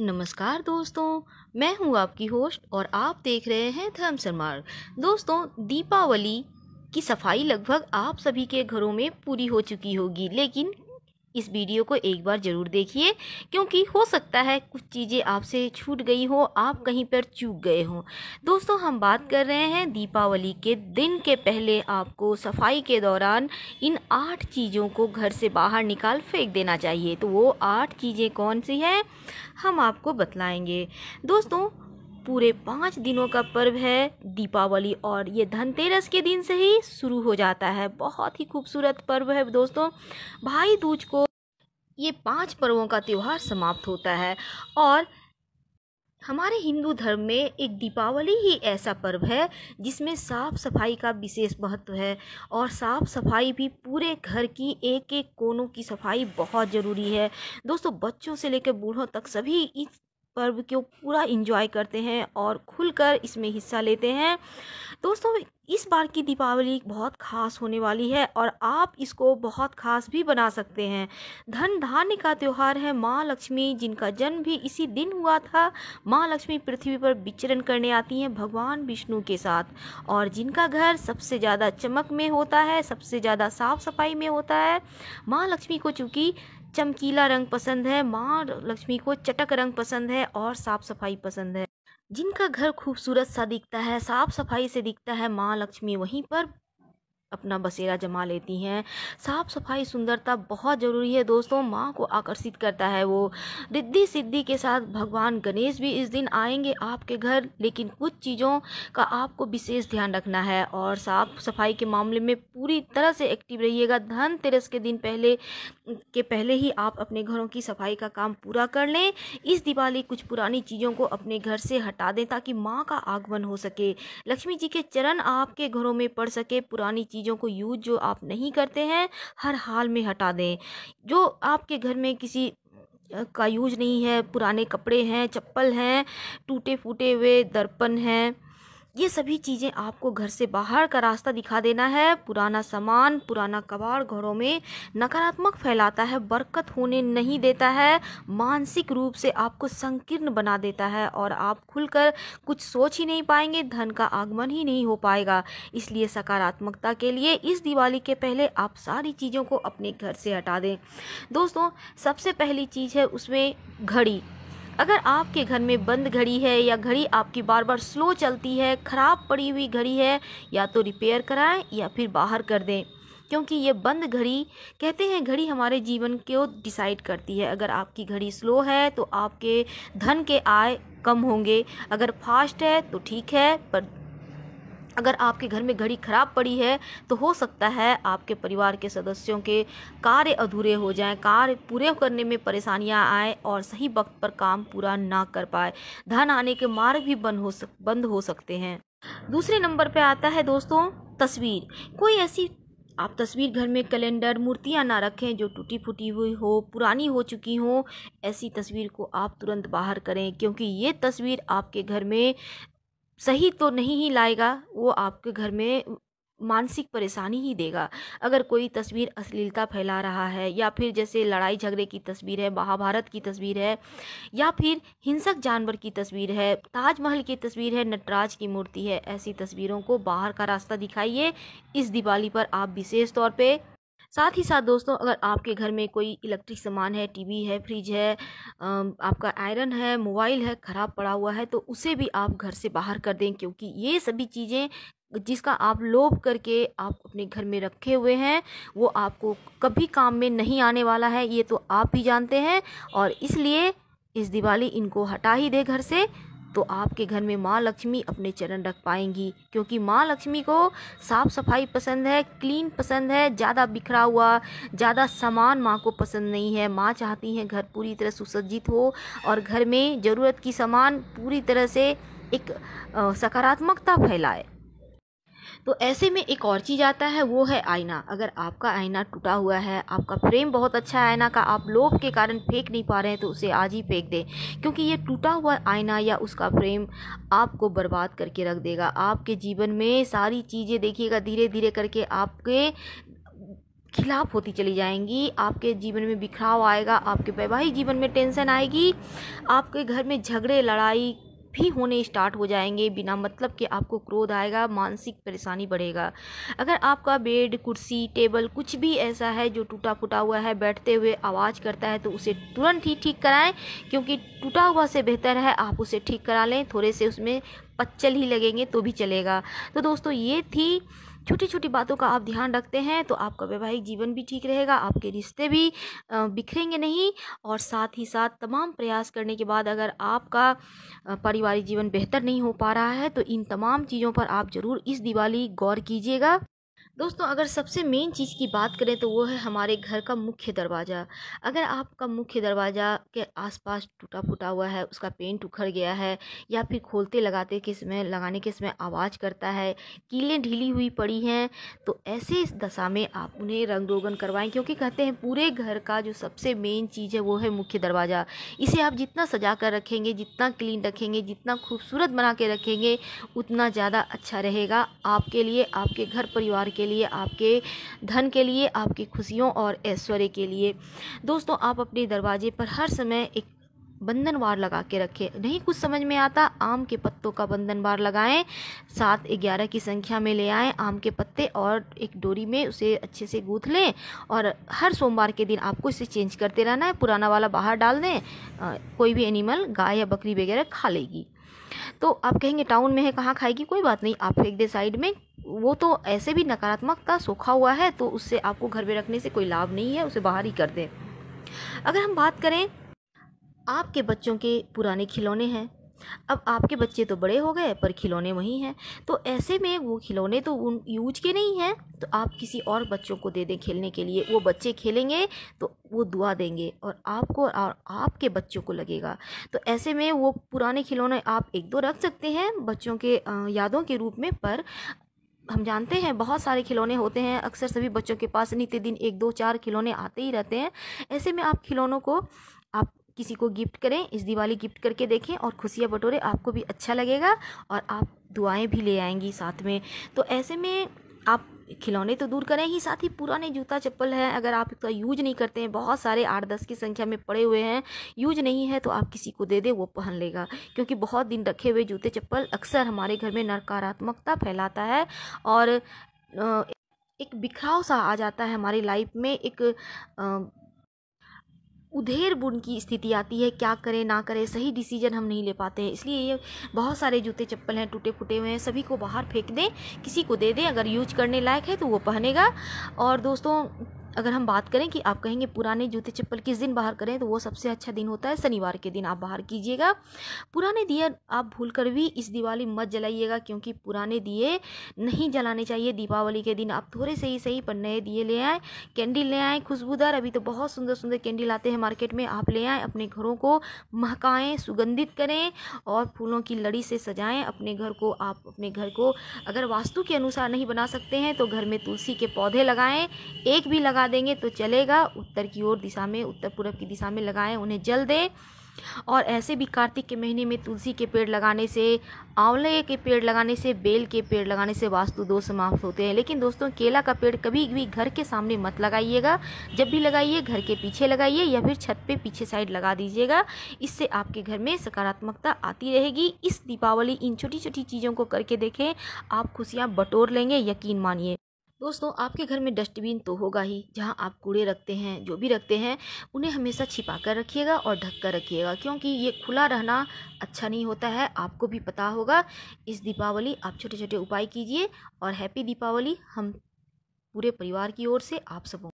नमस्कार दोस्तों मैं हूं आपकी होस्ट और आप देख रहे हैं धर्मसर मार्ग दोस्तों दीपावली की सफाई लगभग आप सभी के घरों में पूरी हो चुकी होगी लेकिन इस वीडियो को एक बार ज़रूर देखिए क्योंकि हो सकता है कुछ चीज़ें आपसे छूट गई हो आप कहीं पर चूक गए हों दोस्तों हम बात कर रहे हैं दीपावली के दिन के पहले आपको सफाई के दौरान इन आठ चीज़ों को घर से बाहर निकाल फेंक देना चाहिए तो वो आठ चीज़ें कौन सी हैं हम आपको बतलाएंगे दोस्तों पूरे पाँच दिनों का पर्व है दीपावली और ये धनतेरस के दिन से ही शुरू हो जाता है बहुत ही खूबसूरत पर्व है दोस्तों भाई दूज को ये पांच पर्वों का त्यौहार समाप्त होता है और हमारे हिंदू धर्म में एक दीपावली ही ऐसा पर्व है जिसमें साफ सफाई का विशेष महत्व है और साफ सफाई भी पूरे घर की एक एक कोनों की सफाई बहुत ज़रूरी है दोस्तों बच्चों से लेकर बूढ़ों तक सभी इस पर्व को पूरा इंजॉय करते हैं और खुलकर इसमें हिस्सा लेते हैं दोस्तों इस बार की दीपावली बहुत खास होने वाली है और आप इसको बहुत खास भी बना सकते हैं धन धान्य का त्यौहार है माँ लक्ष्मी जिनका जन्म भी इसी दिन हुआ था माँ लक्ष्मी पृथ्वी पर विचरण करने आती हैं भगवान विष्णु के साथ और जिनका घर सबसे ज़्यादा चमक में होता है सबसे ज़्यादा साफ सफाई में होता है माँ लक्ष्मी को चूँकि चमकीला रंग पसंद है माँ लक्ष्मी को चटक रंग पसंद है और साफ सफाई पसंद है जिनका घर खूबसूरत सा दिखता है साफ सफाई से दिखता है माँ लक्ष्मी वहीं पर अपना बसेरा जमा लेती हैं साफ़ सफाई सुंदरता बहुत ज़रूरी है दोस्तों माँ को आकर्षित करता है वो रिद्धि सिद्धि के साथ भगवान गणेश भी इस दिन आएंगे आपके घर लेकिन कुछ चीज़ों का आपको विशेष ध्यान रखना है और साफ़ सफाई के मामले में पूरी तरह से एक्टिव रहिएगा धनतेरस के दिन पहले के पहले ही आप अपने घरों की सफाई का काम पूरा कर लें इस दिवाली कुछ पुरानी चीज़ों को अपने घर से हटा दें ताकि माँ का आगमन हो सके लक्ष्मी जी के चरण आपके घरों में पड़ सके पुरानी चीज़ चीज़ों को यूज जो आप नहीं करते हैं हर हाल में हटा दें जो आपके घर में किसी का यूज नहीं है पुराने कपड़े हैं चप्पल हैं टूटे फूटे हुए दर्पण हैं ये सभी चीज़ें आपको घर से बाहर का रास्ता दिखा देना है पुराना सामान पुराना कबाड़ घरों में नकारात्मक फैलाता है बरकत होने नहीं देता है मानसिक रूप से आपको संकीर्ण बना देता है और आप खुलकर कुछ सोच ही नहीं पाएंगे धन का आगमन ही नहीं हो पाएगा इसलिए सकारात्मकता के लिए इस दिवाली के पहले आप सारी चीज़ों को अपने घर से हटा दें दोस्तों सबसे पहली चीज़ है उसमें घड़ी अगर आपके घर में बंद घड़ी है या घड़ी आपकी बार बार स्लो चलती है ख़राब पड़ी हुई घड़ी है या तो रिपेयर कराएं या फिर बाहर कर दें क्योंकि ये बंद घड़ी कहते हैं घड़ी हमारे जीवन को डिसाइड करती है अगर आपकी घड़ी स्लो है तो आपके धन के आय कम होंगे अगर फास्ट है तो ठीक है पर अगर आपके घर में घड़ी खराब पड़ी है तो हो सकता है आपके परिवार के सदस्यों के कार्य अधूरे हो जाएं कार्य पूरे करने में परेशानियां आए और सही वक्त पर काम पूरा ना कर पाए धन आने के मार्ग भी बंद हो सक बंद हो सकते हैं दूसरे नंबर पे आता है दोस्तों तस्वीर कोई ऐसी आप तस्वीर घर में कैलेंडर मूर्तियाँ ना रखें जो टूटी फूटी हुई हो पुरानी हो चुकी हो ऐसी तस्वीर को आप तुरंत बाहर करें क्योंकि ये तस्वीर आपके घर में सही तो नहीं ही लाएगा वो आपके घर में मानसिक परेशानी ही देगा अगर कोई तस्वीर अश्लीलता फैला रहा है या फिर जैसे लड़ाई झगड़े की तस्वीर है महाभारत की तस्वीर है या फिर हिंसक जानवर की तस्वीर है ताजमहल की तस्वीर है नटराज की मूर्ति है ऐसी तस्वीरों को बाहर का रास्ता दिखाइए इस दिवाली पर आप विशेष तौर पे साथ ही साथ दोस्तों अगर आपके घर में कोई इलेक्ट्रिक सामान है टीवी है फ्रिज है आपका आयरन है मोबाइल है ख़राब पड़ा हुआ है तो उसे भी आप घर से बाहर कर दें क्योंकि ये सभी चीज़ें जिसका आप लोभ करके आप अपने घर में रखे हुए हैं वो आपको कभी काम में नहीं आने वाला है ये तो आप ही जानते हैं और इसलिए इस दिवाली इनको हटा ही दे घर से तो आपके घर में माँ लक्ष्मी अपने चरण रख पाएंगी क्योंकि माँ लक्ष्मी को साफ़ सफाई पसंद है क्लीन पसंद है ज़्यादा बिखरा हुआ ज़्यादा सामान माँ को पसंद नहीं है माँ चाहती हैं घर पूरी तरह सुसज्जित हो और घर में ज़रूरत की सामान पूरी तरह से एक सकारात्मकता फैलाए तो ऐसे में एक और चीज़ आता है वो है आईना अगर आपका आईना टूटा हुआ है आपका फ्रेम बहुत अच्छा है आईना का आप लोभ के कारण फेंक नहीं पा रहे हैं तो उसे आज ही फेंक दें क्योंकि ये टूटा हुआ आईना या उसका फ्रेम आपको बर्बाद करके रख देगा आपके जीवन में सारी चीज़ें देखिएगा धीरे धीरे करके आपके खिलाफ होती चली जाएंगी आपके जीवन में बिखराव आएगा आपके वैवाहिक जीवन में टेंशन आएगी आपके घर में झगड़े लड़ाई भी होने स्टार्ट हो जाएंगे बिना मतलब के आपको क्रोध आएगा मानसिक परेशानी बढ़ेगा अगर आपका बेड कुर्सी टेबल कुछ भी ऐसा है जो टूटा फूटा हुआ है बैठते हुए आवाज़ करता है तो उसे तुरंत ही ठीक कराएं क्योंकि टूटा हुआ से बेहतर है आप उसे ठीक करा लें थोड़े से उसमें पच्चल ही लगेंगे तो भी चलेगा तो दोस्तों ये थी छोटी छोटी बातों का आप ध्यान रखते हैं तो आपका वैवाहिक जीवन भी ठीक रहेगा आपके रिश्ते भी बिखरेंगे नहीं और साथ ही साथ तमाम प्रयास करने के बाद अगर आपका पारिवारिक जीवन बेहतर नहीं हो पा रहा है तो इन तमाम चीज़ों पर आप ज़रूर इस दिवाली गौर कीजिएगा दोस्तों अगर सबसे मेन चीज़ की बात करें तो वो है हमारे घर का मुख्य दरवाज़ा अगर आपका मुख्य दरवाज़ा के आसपास टूटा फूटा हुआ है उसका पेंट उखड़ गया है या फिर खोलते लगाते के समय लगाने के समय आवाज़ करता है कीलें ढीली हुई पड़ी हैं तो ऐसे इस दशा में आप उन्हें रंग रोगन करवाएं क्योंकि कहते हैं पूरे घर का जो सबसे मेन चीज़ है वो है मुख्य दरवाज़ा इसे आप जितना सजा कर रखेंगे जितना क्लीन रखेंगे जितना खूबसूरत बना के रखेंगे उतना ज़्यादा अच्छा रहेगा आपके लिए आपके घर परिवार के लिए आपके धन के लिए आपकी खुशियों और ऐश्वर्य के लिए दोस्तों आप अपने दरवाजे पर हर समय एक बंधन वार लगा के रखें नहीं कुछ समझ में आता आम के पत्तों का बंधन वार लगाएं सात ग्यारह की संख्या में ले आएं आम के पत्ते और एक डोरी में उसे अच्छे से गूँथ लें और हर सोमवार के दिन आपको इसे चेंज करते रहना है पुराना वाला बाहर डाल दें कोई भी एनिमल गाय या बकरी वगैरह खा लेगी तो आप कहेंगे टाउन में है कहाँ खाएगी कोई बात नहीं आप फेंक दें साइड में वो तो ऐसे भी नकारात्मकता सोखा हुआ है तो उससे आपको घर में रखने से कोई लाभ नहीं है उसे बाहर ही कर दें अगर हम बात करें आपके बच्चों के पुराने खिलौने हैं अब आपके बच्चे तो बड़े हो गए पर खिलौने वहीं हैं तो ऐसे में वो खिलौने तो उन यूज के नहीं हैं तो आप किसी और बच्चों को दे दें खेलने के लिए वो बच्चे खेलेंगे तो वो दुआ देंगे और आपको और आपके बच्चों को लगेगा तो ऐसे में वो पुराने खिलौने आप एक दो रख सकते हैं बच्चों के यादों के रूप में पर हम जानते हैं बहुत सारे खिलौने होते हैं अक्सर सभी बच्चों के पास नित्य दिन एक दो चार खिलौने आते ही रहते हैं ऐसे में आप खिलौनों को आप किसी को गिफ्ट करें इस दिवाली गिफ्ट करके देखें और खुशियाँ बटोरे आपको भी अच्छा लगेगा और आप दुआएं भी ले आएंगी साथ में तो ऐसे में आप खिलौने तो दूर करें ही साथ ही पुराने जूता चप्पल है अगर आप इसका यूज नहीं करते हैं बहुत सारे आठ दस की संख्या में पड़े हुए हैं यूज नहीं है तो आप किसी को दे दें वो पहन लेगा क्योंकि बहुत दिन रखे हुए जूते चप्पल अक्सर हमारे घर में नकारात्मकता फैलाता है और एक बिखराव सा आ जाता है हमारी लाइफ में एक उधेर बुन की स्थिति आती है क्या करें ना करें सही डिसीजन हम नहीं ले पाते हैं इसलिए ये बहुत सारे जूते चप्पल हैं टूटे फूटे हुए हैं सभी को बाहर फेंक दें किसी को दे दें अगर यूज करने लायक है तो वो पहनेगा और दोस्तों अगर हम बात करें कि आप कहेंगे पुराने जूते चप्पल किस दिन बाहर करें तो वो सबसे अच्छा दिन होता है शनिवार के दिन आप बाहर कीजिएगा पुराने दिए आप भूल कर भी इस दिवाली मत जलाइएगा क्योंकि पुराने दिए नहीं जलाने चाहिए दीपावली के दिन आप थोड़े से ही सही पर नए दिए ले आएँ कैंडल ले आएँ खुशबूदार अभी तो बहुत सुंदर सुंदर कैंडल आते हैं मार्केट में आप ले आएँ अपने घरों को महकाएँ सुगंधित करें और फूलों की लड़ी से सजाएं अपने घर को आप अपने घर को अगर वास्तु के अनुसार नहीं बना सकते हैं तो घर में तुलसी के पौधे लगाएं एक भी लगा देंगे तो चलेगा उत्तर की ओर दिशा में उत्तर पूर्व की दिशा में लगाएं उन्हें जल दें और ऐसे भी कार्तिक के महीने में तुलसी के पेड़ लगाने से आंवले के पेड़ लगाने से बेल के पेड़ लगाने से वास्तु दोष समाप्त होते हैं लेकिन दोस्तों केला का पेड़ कभी भी घर के सामने मत लगाइएगा जब भी लगाइए घर के पीछे लगाइए या फिर छत पे पीछे साइड लगा दीजिएगा इससे आपके घर में सकारात्मकता आती रहेगी इस दीपावली इन छोटी छोटी चीज़ों को करके देखें आप खुशियाँ बटोर लेंगे यकीन मानिए दोस्तों आपके घर में डस्टबिन तो होगा ही जहाँ आप कूड़े रखते हैं जो भी रखते हैं उन्हें हमेशा छिपा कर रखिएगा और ढक कर रखिएगा क्योंकि ये खुला रहना अच्छा नहीं होता है आपको भी पता होगा इस दीपावली आप छोटे छोटे उपाय कीजिए और हैप्पी दीपावली हम पूरे परिवार की ओर से आप सबों